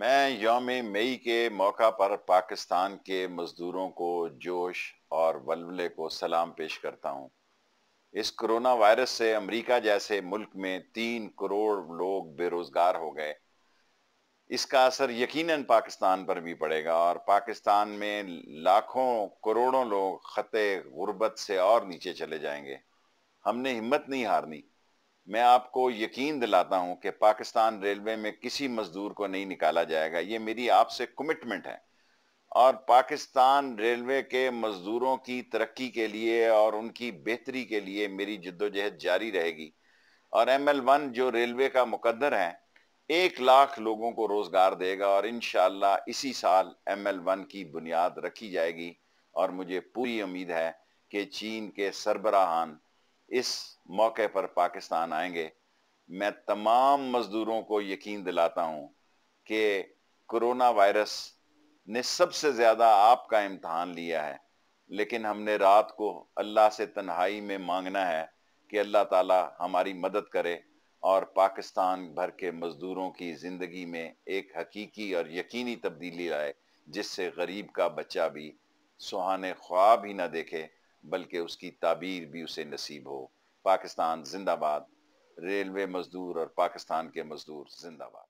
मैं योम मई के मौका पर पाकिस्तान के मज़दूरों को जोश और वलवले को सलाम पेश करता हूँ इस कोरोना वायरस से अमेरिका जैसे मुल्क में तीन करोड़ लोग बेरोज़गार हो गए इसका असर यकीनन पाकिस्तान पर भी पड़ेगा और पाकिस्तान में लाखों करोड़ों लोग ख़त गुर्बत से और नीचे चले जाएंगे हमने हिम्मत नहीं हारनी मैं आपको यकीन दिलाता हूं कि पाकिस्तान रेलवे में किसी मजदूर को नहीं निकाला जाएगा ये मेरी आपसे कमिटमेंट है और पाकिस्तान रेलवे के मजदूरों की तरक्की के लिए और उनकी बेहतरी के लिए मेरी जद्दोजहद जारी रहेगी और एम एल वन जो रेलवे का मुकदर है एक लाख लोगों को रोज़गार देगा और इन इसी साल एम एल वन की बुनियाद रखी जाएगी और मुझे पूरी उम्मीद है कि चीन के सरबराहान इस मौके पर पाकिस्तान आएंगे मैं तमाम मज़दूरों को यकीन दिलाता हूं कि कोरोना वायरस ने सबसे ज़्यादा आपका इम्तहान लिया है लेकिन हमने रात को अल्लाह से तन्हाई में मांगना है कि अल्लाह ताला हमारी मदद करे और पाकिस्तान भर के मज़दूरों की ज़िंदगी में एक हकीकी और यकीनी तब्दीली आए जिससे गरीब का बच्चा भी सुहाने ख्वाब ही ना देखे बल्कि उसकी ताबीर भी उसे नसीब हो पाकिस्तान जिंदाबाद रेलवे मजदूर और पाकिस्तान के मजदूर जिंदाबाद